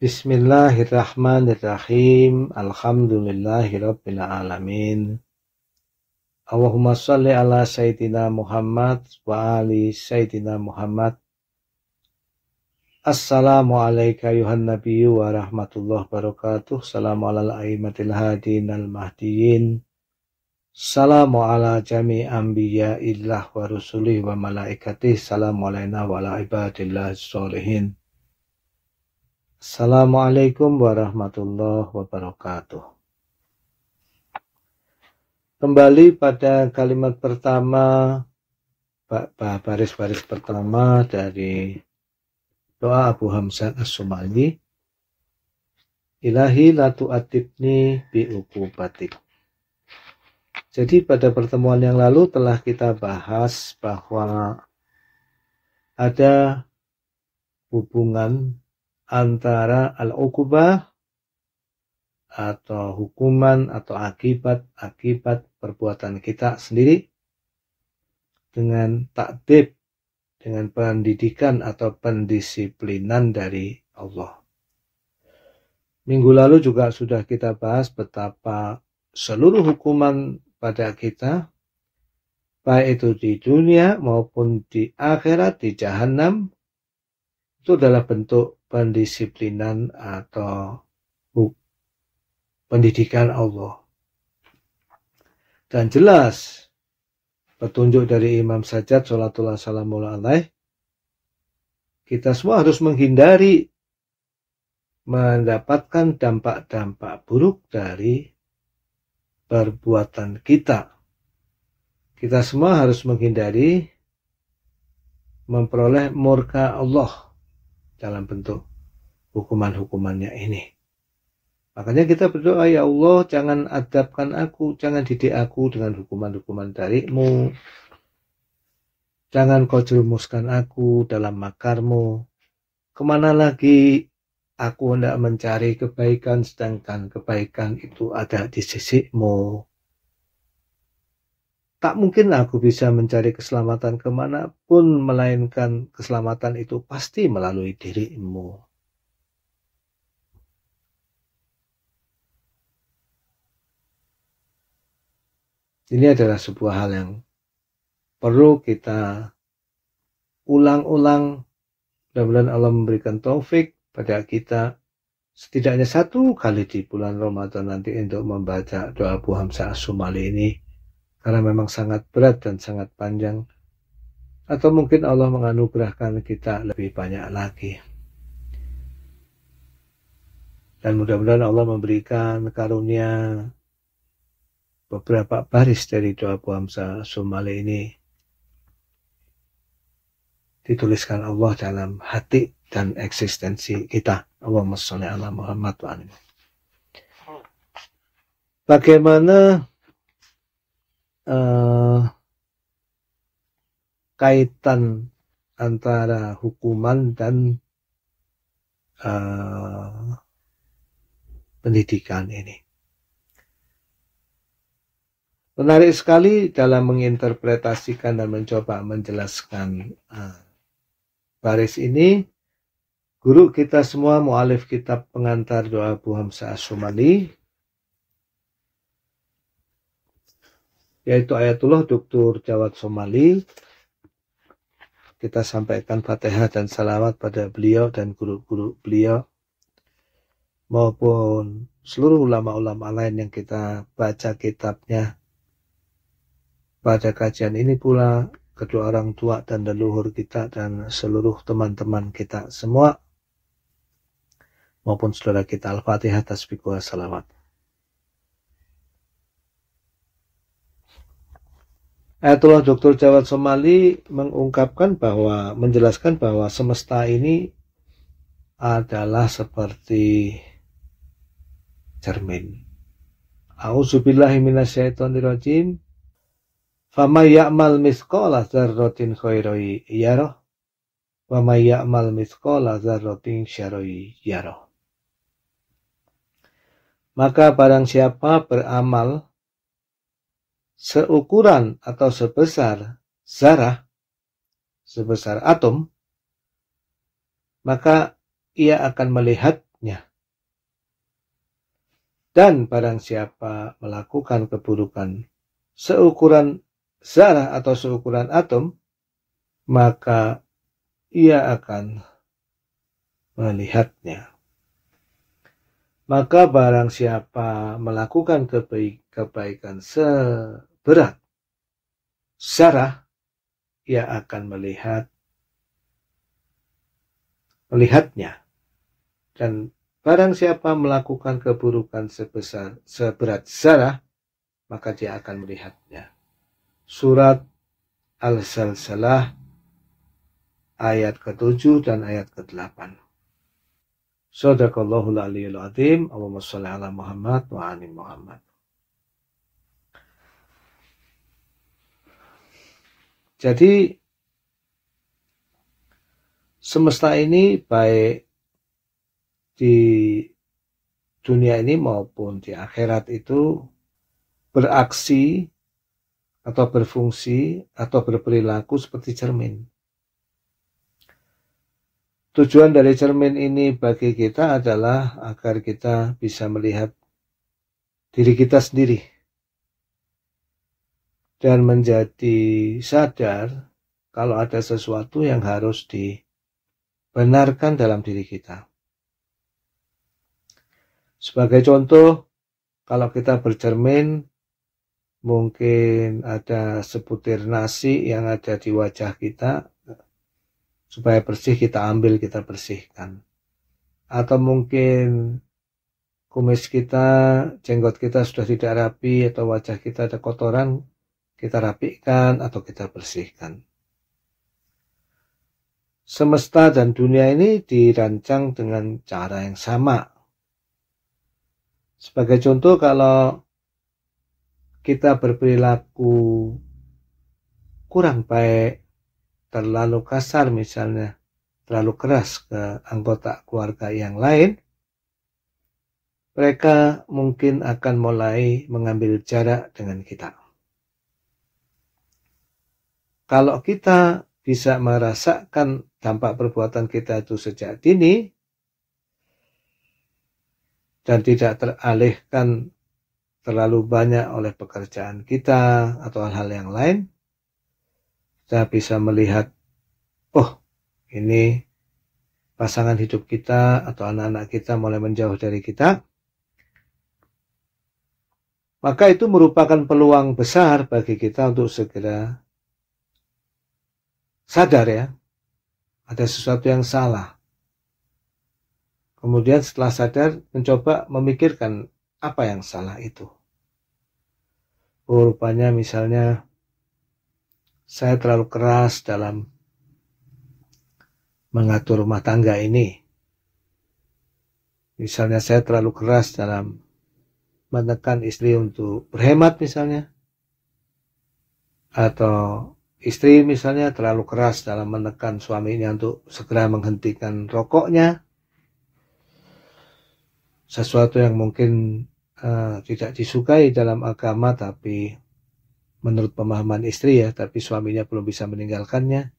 Bismillahirrahmanirrahim. Alhamdulillahirabbil alamin. Allahumma shalli ala sayyidina Muhammad wa ali sayyidina Muhammad. Assalamu alayka yuhan nabiyyu wa rahmatullahi wabarakatuh. Salamu al aimatil hadin al mahdiyyin Salamu ala jami anbiya illah wa rusulih wa malaikatih. Salamu alayna wa ala ibadillah sholihin. Assalamualaikum warahmatullahi wabarakatuh. Kembali pada kalimat pertama, baris-baris pertama dari doa Abu Hamzah As-Sumali. Ilahi latu atibni biukubatik. Jadi pada pertemuan yang lalu telah kita bahas bahwa ada hubungan antara al ukubah atau hukuman atau akibat-akibat perbuatan kita sendiri dengan takdib, dengan pendidikan atau pendisiplinan dari Allah. Minggu lalu juga sudah kita bahas betapa seluruh hukuman pada kita, baik itu di dunia maupun di akhirat, di jahanam, itu adalah bentuk pendisiplinan atau pendidikan Allah. Dan jelas petunjuk dari Imam Sajjad Salatullah Salamu Alaih kita semua harus menghindari mendapatkan dampak-dampak buruk dari perbuatan kita. Kita semua harus menghindari memperoleh murka Allah dalam bentuk hukuman-hukumannya ini. Makanya kita berdoa, ya Allah jangan adabkan aku, jangan didik aku dengan hukuman-hukuman darimu. Jangan kau jerumuskan aku dalam makarmu. Kemana lagi aku hendak mencari kebaikan, sedangkan kebaikan itu ada di sisimu. Tak mungkin aku bisa mencari keselamatan kemanapun, melainkan keselamatan itu pasti melalui dirimu. Ini adalah sebuah hal yang perlu kita ulang-ulang. Mudah-mudahan Allah memberikan taufik pada kita setidaknya satu kali di bulan Ramadan nanti untuk membaca doa Bu Hamzah Sumali ini karena memang sangat berat dan sangat panjang, atau mungkin Allah menganugerahkan kita lebih banyak lagi. Dan mudah-mudahan Allah memberikan karunia beberapa baris dari doa puasa Somali ini dituliskan Allah dalam hati dan eksistensi kita. Allahumma sholli ala Muhammad wa Bagaimana eh, kaitan antara hukuman dan eh, pendidikan ini. Menarik sekali dalam menginterpretasikan dan mencoba menjelaskan eh, baris ini. Guru kita semua, mualif kitab pengantar doa Bu Hamzah Asumali, yaitu Ayatullah Dr. Jawad Somali. Kita sampaikan Fatihah dan salawat pada beliau dan guru-guru beliau maupun seluruh ulama-ulama lain yang kita baca kitabnya. Pada kajian ini pula kedua orang tua dan leluhur kita dan seluruh teman-teman kita semua maupun saudara kita Al-Fatihah tasbih wa salawat. Ayatullah Dr. Jawad Somali mengungkapkan bahwa menjelaskan bahwa semesta ini adalah seperti cermin. Auzubillahiminasyaitonirrojim. Fama ya'mal mithqala dzarratin khairoi yaroh. Wama ya'mal mithqala dzarratin syaroi yaroh. Maka barang siapa beramal seukuran atau sebesar zarah, sebesar atom, maka ia akan melihatnya. Dan barang siapa melakukan keburukan seukuran zarah atau seukuran atom, maka ia akan melihatnya. Maka barang siapa melakukan kebaikan se berat. Sarah ia akan melihat melihatnya dan barang siapa melakukan keburukan sebesar seberat Sarah maka dia akan melihatnya. Surat Al-Salsalah ayat ke-7 dan ayat ke-8. Sadaqallahul aliyul azim. Allahumma shalli ala Muhammad wa ali Muhammad. Jadi semesta ini baik di dunia ini maupun di akhirat itu beraksi atau berfungsi atau berperilaku seperti cermin. Tujuan dari cermin ini bagi kita adalah agar kita bisa melihat diri kita sendiri dan menjadi sadar kalau ada sesuatu yang harus dibenarkan dalam diri kita. Sebagai contoh, kalau kita bercermin, mungkin ada sebutir nasi yang ada di wajah kita, supaya bersih kita ambil, kita bersihkan. Atau mungkin kumis kita, jenggot kita sudah tidak rapi atau wajah kita ada kotoran, kita rapikan atau kita bersihkan. Semesta dan dunia ini dirancang dengan cara yang sama. Sebagai contoh kalau kita berperilaku kurang baik, terlalu kasar misalnya, terlalu keras ke anggota keluarga yang lain, mereka mungkin akan mulai mengambil jarak dengan kita. Kalau kita bisa merasakan dampak perbuatan kita itu sejak dini dan tidak teralihkan terlalu banyak oleh pekerjaan kita atau hal-hal yang lain, kita bisa melihat, oh ini pasangan hidup kita atau anak-anak kita mulai menjauh dari kita, maka itu merupakan peluang besar bagi kita untuk segera sadar ya, ada sesuatu yang salah. Kemudian setelah sadar, mencoba memikirkan apa yang salah itu. Oh, rupanya misalnya saya terlalu keras dalam mengatur rumah tangga ini. Misalnya saya terlalu keras dalam menekan istri untuk berhemat misalnya. Atau istri misalnya terlalu keras dalam menekan suaminya untuk segera menghentikan rokoknya sesuatu yang mungkin uh, tidak disukai dalam agama tapi menurut pemahaman istri ya tapi suaminya belum bisa meninggalkannya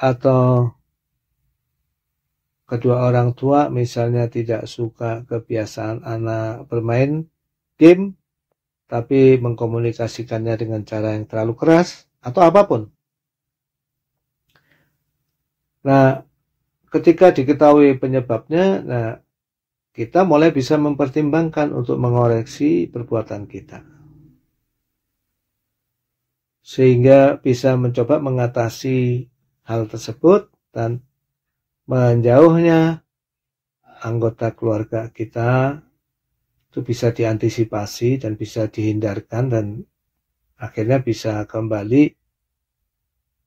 atau kedua orang tua misalnya tidak suka kebiasaan anak bermain game tapi mengkomunikasikannya dengan cara yang terlalu keras atau apapun. Nah, ketika diketahui penyebabnya, nah kita mulai bisa mempertimbangkan untuk mengoreksi perbuatan kita. Sehingga bisa mencoba mengatasi hal tersebut dan menjauhnya anggota keluarga kita itu bisa diantisipasi dan bisa dihindarkan dan akhirnya bisa kembali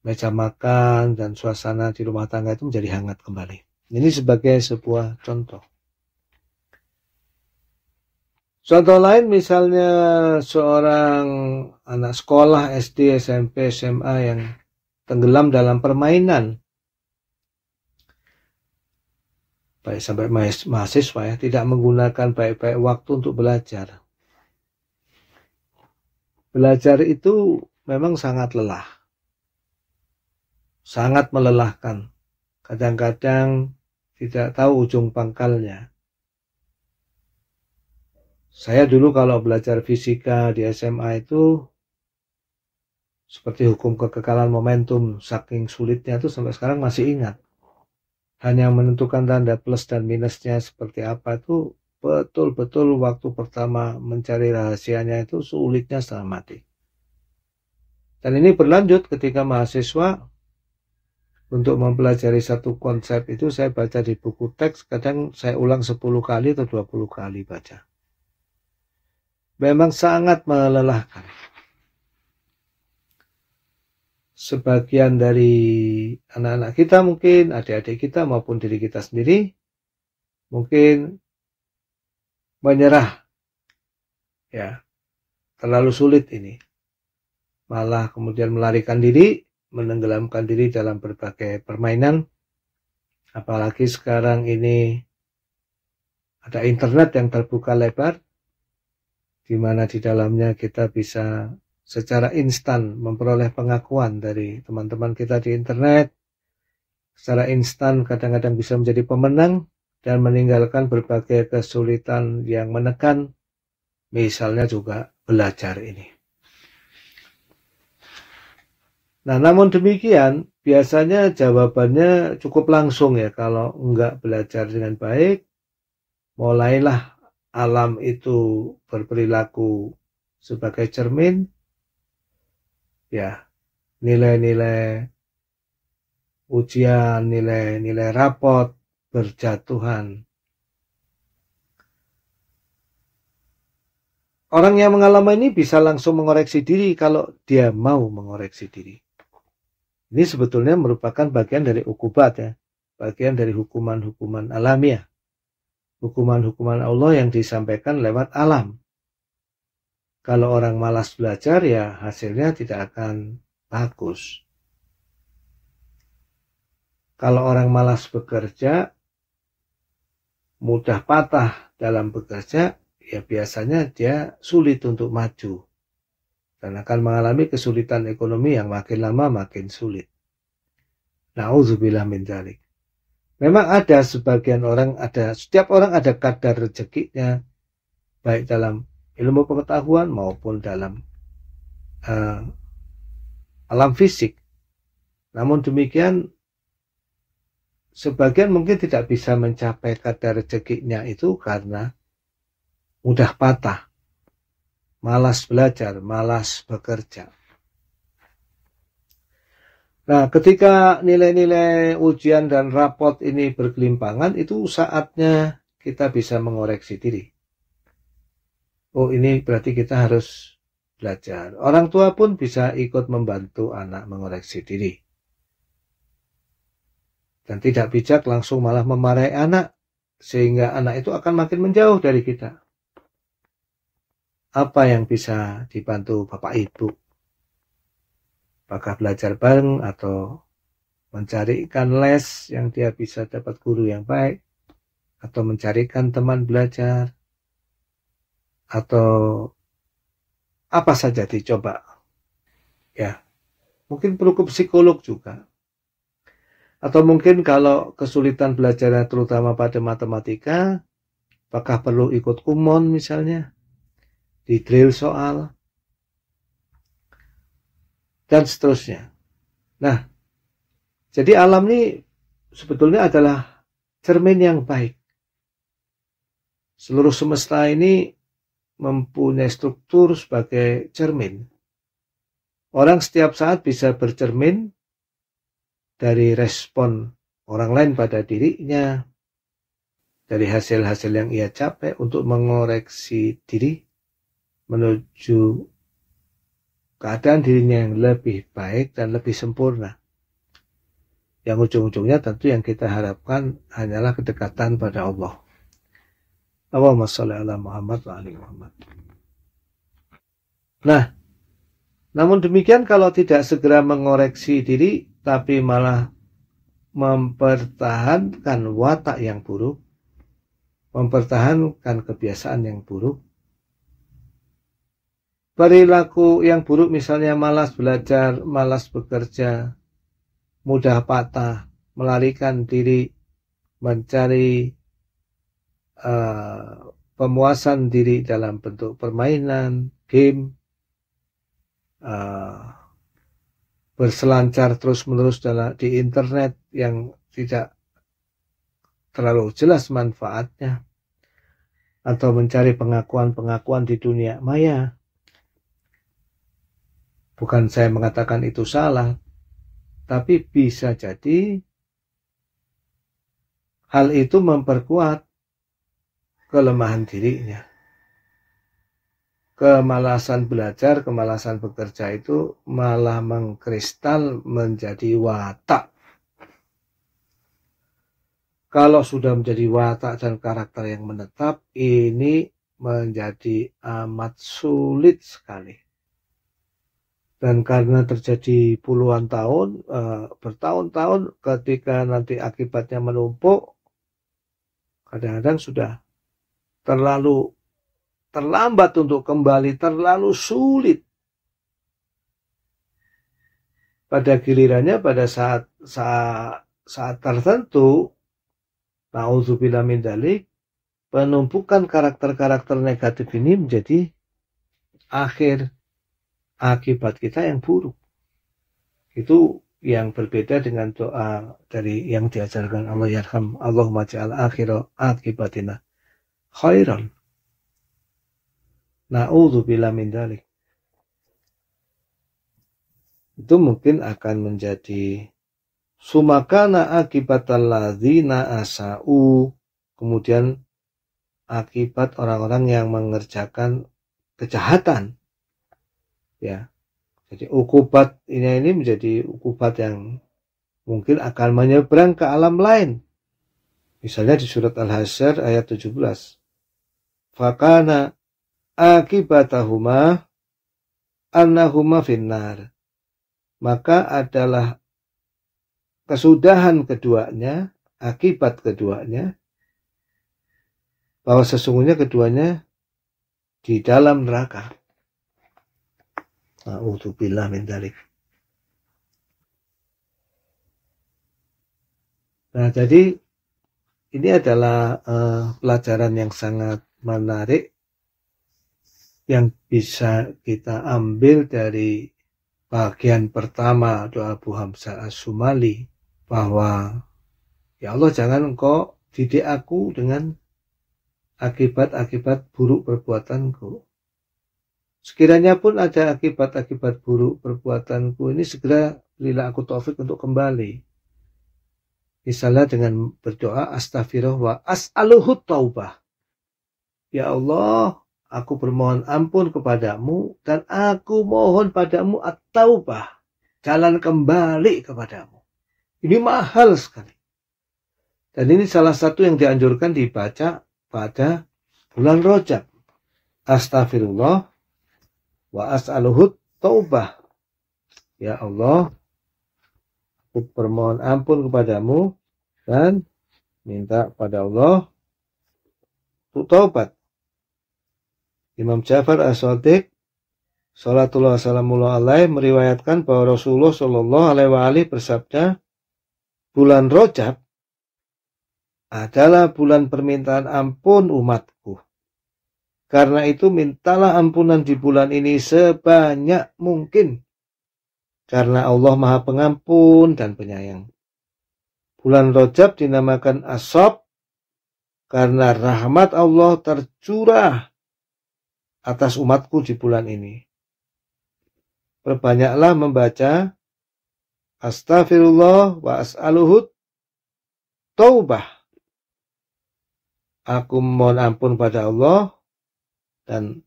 meja makan dan suasana di rumah tangga itu menjadi hangat kembali. Ini sebagai sebuah contoh. Contoh lain misalnya seorang anak sekolah SD, SMP, SMA yang tenggelam dalam permainan. Baik sampai mahasiswa ya, tidak menggunakan baik-baik waktu untuk belajar. Belajar itu memang sangat lelah. Sangat melelahkan. Kadang-kadang tidak tahu ujung pangkalnya. Saya dulu kalau belajar fisika di SMA itu seperti hukum kekekalan momentum saking sulitnya itu sampai sekarang masih ingat. Hanya menentukan tanda plus dan minusnya seperti apa itu betul-betul waktu pertama mencari rahasianya itu sulitnya setengah mati. Dan ini berlanjut ketika mahasiswa untuk mempelajari satu konsep itu saya baca di buku teks kadang saya ulang 10 kali atau 20 kali baca. Memang sangat melelahkan. Sebagian dari anak-anak kita mungkin, adik-adik kita maupun diri kita sendiri mungkin menyerah. Ya, terlalu sulit ini. Malah kemudian melarikan diri, menenggelamkan diri dalam berbagai permainan. Apalagi sekarang ini ada internet yang terbuka lebar, di mana di dalamnya kita bisa secara instan memperoleh pengakuan dari teman-teman kita di internet. Secara instan kadang-kadang bisa menjadi pemenang, dan meninggalkan berbagai kesulitan yang menekan, misalnya juga belajar ini. Nah, namun demikian, biasanya jawabannya cukup langsung ya. Kalau enggak belajar dengan baik, mulailah alam itu berperilaku sebagai cermin. Ya, nilai-nilai ujian, nilai-nilai rapot, berjatuhan. Orang yang mengalami ini bisa langsung mengoreksi diri kalau dia mau mengoreksi diri. Ini sebetulnya merupakan bagian dari ukubat ya, bagian dari hukuman-hukuman alamiah. Hukuman-hukuman Allah yang disampaikan lewat alam. Kalau orang malas belajar ya hasilnya tidak akan bagus. Kalau orang malas bekerja, mudah patah dalam bekerja, ya biasanya dia sulit untuk maju dan akan mengalami kesulitan ekonomi yang makin lama makin sulit. Nauzubillah min dzalik. Memang ada sebagian orang ada setiap orang ada kadar rezekinya baik dalam ilmu pengetahuan maupun dalam uh, alam fisik. Namun demikian sebagian mungkin tidak bisa mencapai kadar rezekinya itu karena mudah patah, malas belajar, malas bekerja. Nah, ketika nilai-nilai ujian dan rapot ini berkelimpangan, itu saatnya kita bisa mengoreksi diri. Oh, ini berarti kita harus belajar. Orang tua pun bisa ikut membantu anak mengoreksi diri. Dan tidak bijak langsung malah memarahi anak, sehingga anak itu akan makin menjauh dari kita. Apa yang bisa dibantu Bapak Ibu? Apakah belajar bareng atau mencarikan les yang dia bisa dapat guru yang baik? Atau mencarikan teman belajar? Atau apa saja dicoba? Ya, mungkin perlu ke psikolog juga atau mungkin kalau kesulitan belajarnya terutama pada matematika, apakah perlu ikut umon misalnya, di drill soal, dan seterusnya. Nah, jadi alam ini sebetulnya adalah cermin yang baik. Seluruh semesta ini mempunyai struktur sebagai cermin. Orang setiap saat bisa bercermin dari respon orang lain pada dirinya, dari hasil-hasil yang ia capai untuk mengoreksi diri menuju keadaan dirinya yang lebih baik dan lebih sempurna. Yang ujung-ujungnya tentu yang kita harapkan hanyalah kedekatan pada Allah. Allahumma sholli ala Muhammad wa ali Muhammad. Nah, namun demikian kalau tidak segera mengoreksi diri tapi malah mempertahankan watak yang buruk, mempertahankan kebiasaan yang buruk, perilaku yang buruk misalnya malas belajar, malas bekerja, mudah patah, melarikan diri, mencari uh, pemuasan diri dalam bentuk permainan, game, Eh, berselancar terus-menerus di internet yang tidak terlalu jelas manfaatnya atau mencari pengakuan-pengakuan di dunia maya. Bukan saya mengatakan itu salah, tapi bisa jadi hal itu memperkuat kelemahan dirinya kemalasan belajar, kemalasan bekerja itu malah mengkristal menjadi watak. Kalau sudah menjadi watak dan karakter yang menetap, ini menjadi amat sulit sekali. Dan karena terjadi puluhan tahun, eh, bertahun-tahun, ketika nanti akibatnya menumpuk, kadang-kadang sudah terlalu terlambat untuk kembali, terlalu sulit. Pada gilirannya pada saat saat, saat tertentu, nauzubillah min dalik, penumpukan karakter-karakter negatif ini menjadi akhir akibat kita yang buruk. Itu yang berbeda dengan doa dari yang diajarkan Allah yarham Allahumma ja'al akhira akibatina khairan bila min dalik. Itu mungkin akan menjadi sumakana akibat alladzina asa'u. Kemudian akibat orang-orang yang mengerjakan kejahatan. Ya. Jadi ukubat ini ini menjadi ukubat yang mungkin akan menyeberang ke alam lain. Misalnya di surat Al-Hasyr ayat 17. Fakana akibatahuma annahuma finnar. Maka adalah kesudahan keduanya, akibat keduanya, bahwa sesungguhnya keduanya di dalam neraka. A'udzubillah min dalik. Nah, jadi ini adalah uh, pelajaran yang sangat menarik yang bisa kita ambil dari bagian pertama doa Abu Hamzah As-Sumali bahwa ya Allah jangan engkau didik aku dengan akibat-akibat buruk perbuatanku. Sekiranya pun ada akibat-akibat buruk perbuatanku ini segera lila aku taufik untuk kembali. Misalnya dengan berdoa astaghfirullah wa as'aluhu taubah. Ya Allah, Aku bermohon ampun kepadamu dan aku mohon padamu at-taubah. Jalan kembali kepadamu. Ini mahal sekali. Dan ini salah satu yang dianjurkan dibaca pada bulan Rojab. Astagfirullah wa as'aluhut taubah. Ya Allah, aku bermohon ampun kepadamu dan minta pada Allah untuk taubat. Imam Ja'far As-Sadiq Salatullah Salamullah Alaih meriwayatkan bahwa Rasulullah Shallallahu Alaihi Wasallam bersabda, bulan Rojab adalah bulan permintaan ampun umatku. Karena itu mintalah ampunan di bulan ini sebanyak mungkin. Karena Allah Maha Pengampun dan Penyayang. Bulan Rojab dinamakan Asab karena rahmat Allah tercurah atas umatku di bulan ini. Perbanyaklah membaca Astaghfirullah wa as'aluhud. taubah. Aku mohon ampun pada Allah dan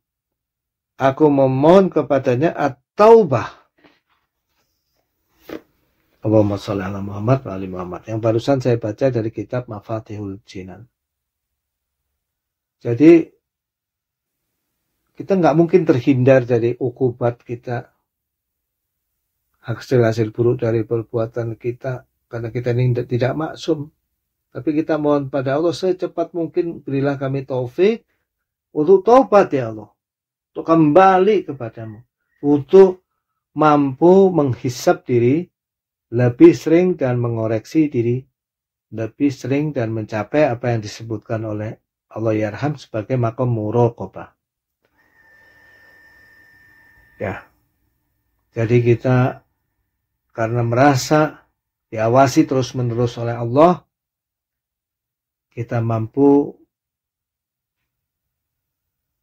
aku memohon kepadanya at-taubah. Allahumma salli ala Muhammad wa ali Muhammad. Yang barusan saya baca dari kitab Mafatihul Jinan. Jadi kita nggak mungkin terhindar dari ukubat kita hasil-hasil buruk dari perbuatan kita karena kita ini tidak maksum tapi kita mohon pada Allah secepat mungkin berilah kami taufik untuk taubat ya Allah untuk kembali kepadamu untuk mampu menghisap diri lebih sering dan mengoreksi diri lebih sering dan mencapai apa yang disebutkan oleh Allah Yarham sebagai makom murokobah Ya. Jadi kita karena merasa diawasi terus-menerus oleh Allah, kita mampu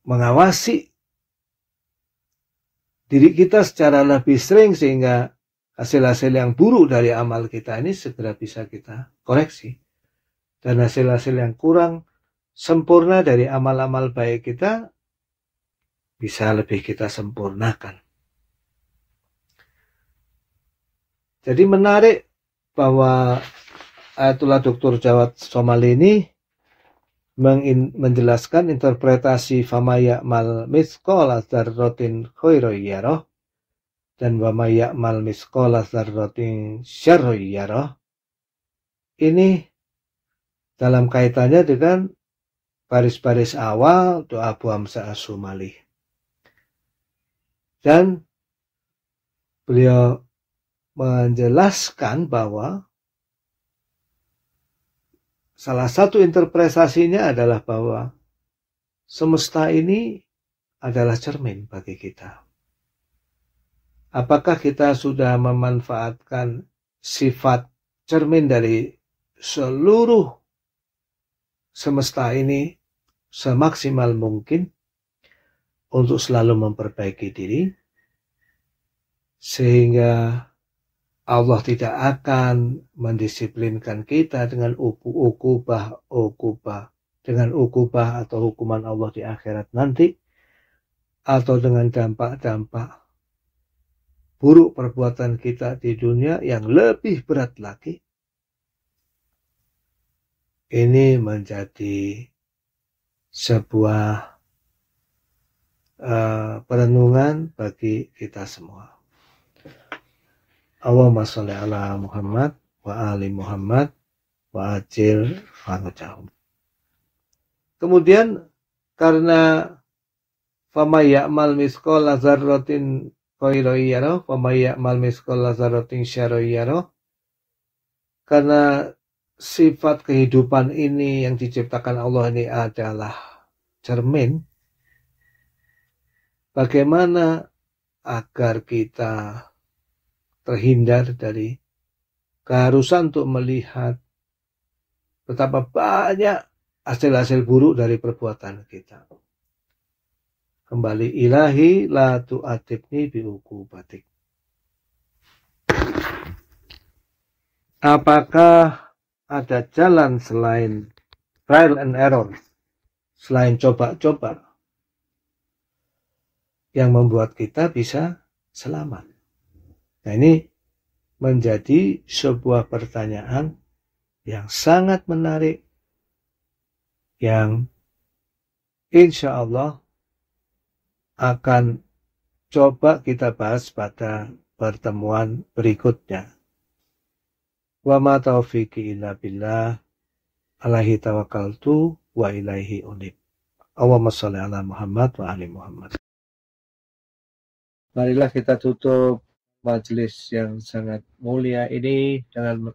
mengawasi diri kita secara lebih sering sehingga hasil-hasil yang buruk dari amal kita ini segera bisa kita koreksi. Dan hasil-hasil yang kurang sempurna dari amal-amal baik kita bisa lebih kita sempurnakan. Jadi menarik bahwa Ayatullah Dr. Jawad Somali ini menjelaskan interpretasi famaya mal miskola rotin khairoyaroh dan wamaya mal miskola rotin syarroyaroh ini dalam kaitannya dengan baris-baris awal doa Abu Hamzah dan beliau menjelaskan bahwa salah satu interpretasinya adalah bahwa semesta ini adalah cermin bagi kita. Apakah kita sudah memanfaatkan sifat cermin dari seluruh semesta ini semaksimal mungkin? untuk selalu memperbaiki diri, sehingga Allah tidak akan mendisiplinkan kita dengan ukubah ukubah dengan ukubah atau hukuman Allah di akhirat nanti atau dengan dampak-dampak buruk perbuatan kita di dunia yang lebih berat lagi ini menjadi sebuah Eh, perenungan bagi kita semua. Allahumma sholli ala Muhammad wa ali Muhammad wa ajil farajahum. Kemudian karena fama ya'mal miskol zarrotin koiro iyaro, fama ya'mal miskola zarrotin syaro iyaro, karena sifat kehidupan ini yang diciptakan Allah ini adalah cermin, Bagaimana agar kita terhindar dari keharusan untuk melihat betapa banyak hasil-hasil buruk dari perbuatan kita. Kembali ilahi la tu'atibni batik. Apakah ada jalan selain trial and error, selain coba-coba yang membuat kita bisa selamat. Nah ini menjadi sebuah pertanyaan yang sangat menarik yang insya Allah akan coba kita bahas pada pertemuan berikutnya. Wa ma taufiqi illa billah alaihi tawakkaltu wa ilaihi unib. Allahumma shalli ala Muhammad wa ali Muhammad marilah kita tutup majelis yang sangat mulia ini dengan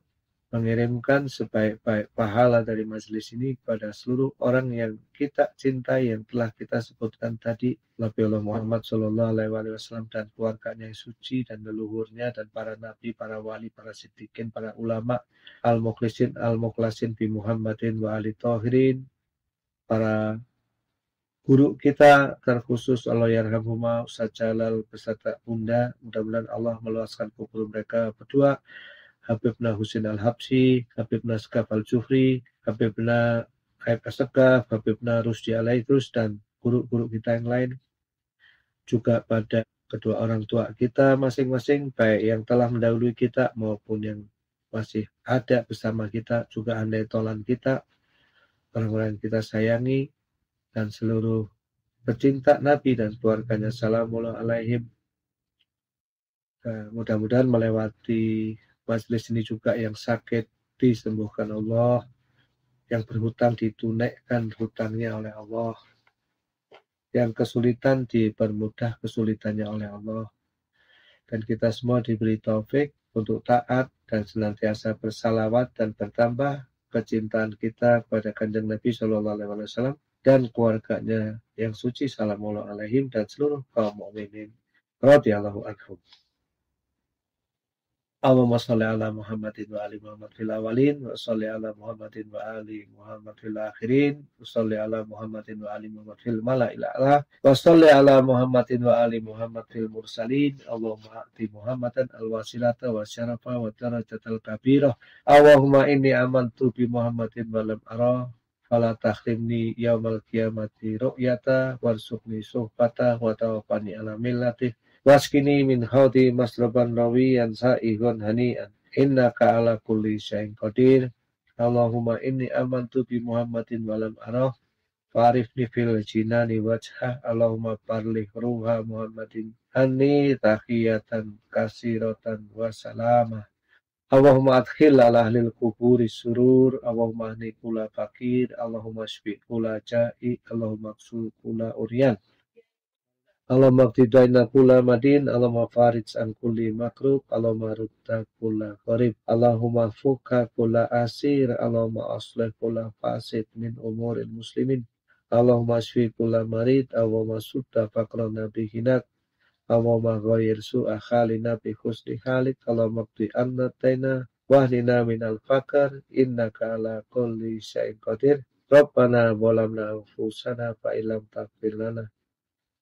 mengirimkan sebaik-baik pahala dari majelis ini kepada seluruh orang yang kita cintai yang telah kita sebutkan tadi Nabi Allah Muhammad Shallallahu Alaihi Wasallam dan keluarganya yang suci dan leluhurnya dan para nabi, para wali, para sidikin, para ulama al mukhlisin al muklasin bi Muhammadin wa ali tohirin para guru kita terkhusus Allah yarhamhuma Ustaz Jalal beserta Bunda mudah-mudahan Allah meluaskan kubur mereka berdua Habibna Husin Al-Habsi, Habibna Sekaf Al-Jufri, Habibna Aib Sekaf, Habibna Rusdi Alaitrus, dan guru-guru kita yang lain. Juga pada kedua orang tua kita masing-masing, baik yang telah mendahului kita maupun yang masih ada bersama kita, juga andai tolan kita, orang-orang kita sayangi, dan seluruh pecinta Nabi dan keluarganya. Assalamualaikum alaihim. Eh, mudah-mudahan melewati majelis ini juga yang sakit disembuhkan Allah, yang berhutang ditunaikan hutangnya oleh Allah, yang kesulitan dipermudah kesulitannya oleh Allah. Dan kita semua diberi taufik untuk taat dan senantiasa bersalawat dan bertambah kecintaan kita kepada Kanjeng Nabi Shallallahu Alaihi Wasallam dan keluarganya yang suci salamullah alaihim dan seluruh kaum mukminin radhiyallahu anhum. Allahumma salli ala Muhammadin wa ali Muhammad fil awalin wa salli ala Muhammadin wa ali Muhammad fil akhirin wa salli ala Muhammadin wa ali Muhammad fil mala'il a'la wa salli ala Muhammadin wa ali Muhammad fil mursalin Allahumma ati Muhammadan al wasilata wa syarafa wa darajatal kabirah Allahumma inni amantu bi Muhammadin wa lam arah Fala tahrimni yaumal kiamati ru'yata warsukni suhbata wa tawafani ala millatih. Waskini min hawdi masraban rawiyan sa'ihun hani'an. Innaka ala kulli syai'in qadir. Allahumma inni amantu bi Muhammadin walam arah. Farifni fil jinani wajhah. Allahumma parlih ruha Muhammadin. Hani takhiyatan kasiratan wasalamah. Allahumma adkhil ala ahlil kuburi surur, Allahumma ahni kula fakir, Allahumma shbi kula ja'i, Allahumma aksul kula urian. Allahumma aktidaina kula madin, Allahumma farij an kulli makrub, Allahumma rutta kula qarib, Allahumma fuka kula asir, Allahumma aslih kula fasid min umurin muslimin. Allahumma shfi kula marid, Allahumma sudda fakrana bihinak, Allahumma ghayyir su'a khalina bi husni khalik kalau mabdi anna taina wahdina minal fakar inna ala kulli syain qadir Rabbana bolamna anfusana fa ilam takfir lana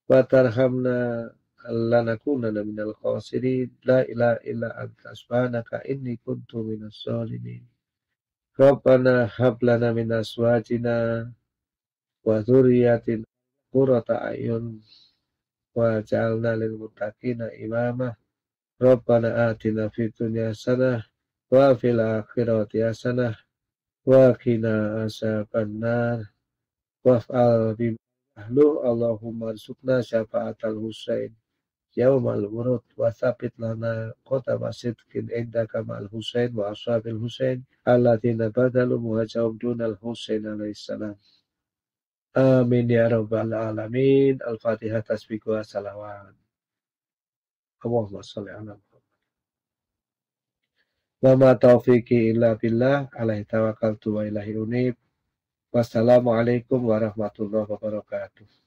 wa tarhamna lanakunana minal khasirin la ila ila anta subhanaka inni kuntu minas salimin Rabbana hablana lana min wa zuriyatin kurata a'yun waj'alna lil muttaqina imama rabbana atina fid dunya hasanah wa fil akhirati hasanah wa qina azaban waf'al bi ahlu allahumma arsukna syafa'atal husain yaumal urud wa sabit lana kota masjid kin inda kamal husain wa ashabil husain alladzina badalu muhajjahum dunal husain alaihissalam salam Amin ya rabbal alamin. Al-Fatihah tasbih wa salawat. Allahumma salli ala Muhammad. Wa ma taufiqi illa billah alaihi tawakkaltu wa ilaihi unib. Wassalamualaikum warahmatullahi wabarakatuh.